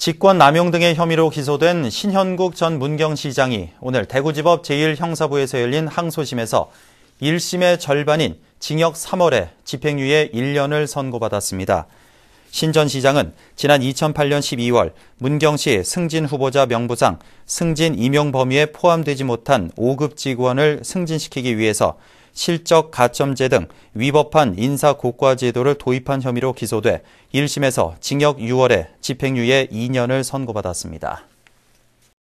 직권 남용 등의 혐의로 기소된 신현국 전 문경시장이 오늘 대구지법 제1형사부에서 열린 항소심에서 1심의 절반인 징역 3월에 집행유예 1년을 선고받았습니다. 신 전 시장은 지난 2008년 12월 문경시 승진 후보자 명부상 승진 임용 범위에 포함되지 못한 5급 직원을 승진시키기 위해서 실적 가점제 등 위법한 인사고과 제도를 도입한 혐의로 기소돼 1심에서 징역 6월에 집행유예 2년을 선고받았습니다.